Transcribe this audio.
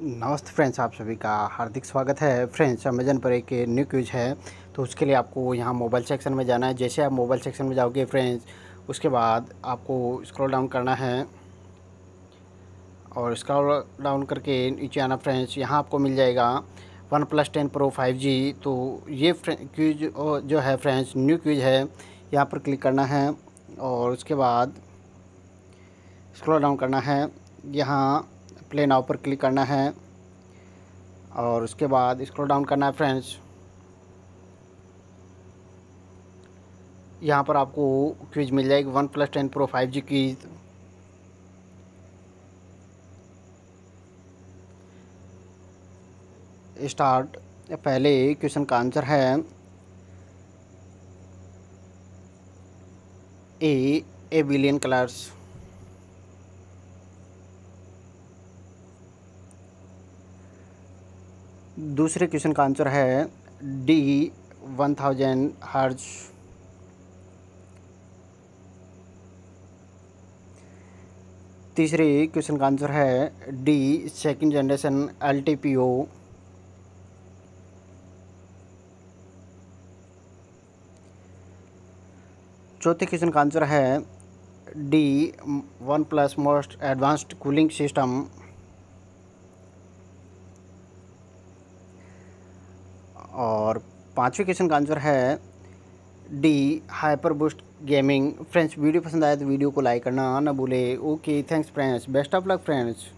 नमस्ते फ्रेंड्स आप सभी का हार्दिक स्वागत है फ्रेंड्स अमेजन पर एक न्यू क्यूज है तो उसके लिए आपको यहाँ मोबाइल सेक्शन में जाना है जैसे आप मोबाइल सेक्शन में जाओगे फ्रेंड्स उसके बाद आपको स्क्रॉल डाउन करना है और स्क्रॉल डाउन करके नीचे आना फ्रेंड्स यहाँ आपको मिल जाएगा OnePlus ten pro five G तो ये क्यूज जो है फ्रेंड्स न्यू क्यूज है यहाँ पर क्लिक करना है और उसके बाद स्क्रॉल डाउन करना है यहाँ प्ले नाव पर क्लिक करना है और उसके बाद स्क्रॉल डाउन करना है फ्रेंड्स यहाँ पर आपको क्विज मिल जाएगी OnePlus ten pro five G की स्टार्ट पहले क्वेश्चन का आंसर है ए ए बिलियन कलर्स दूसरे क्वेश्चन का आंसर है डी वन थाउजेंड हर्ज तीसरे क्वेश्चन का आंसर है D second generation L T P O चौथे क्वेश्चन का आंसर है D OnePlus most advanced cooling system और पाँचवें क्वेश्चन का आंसर है D hyper boost gaming friends video पसंद आए तो वीडियो को लाइक करना ना भूले okay thanks friends best of luck friends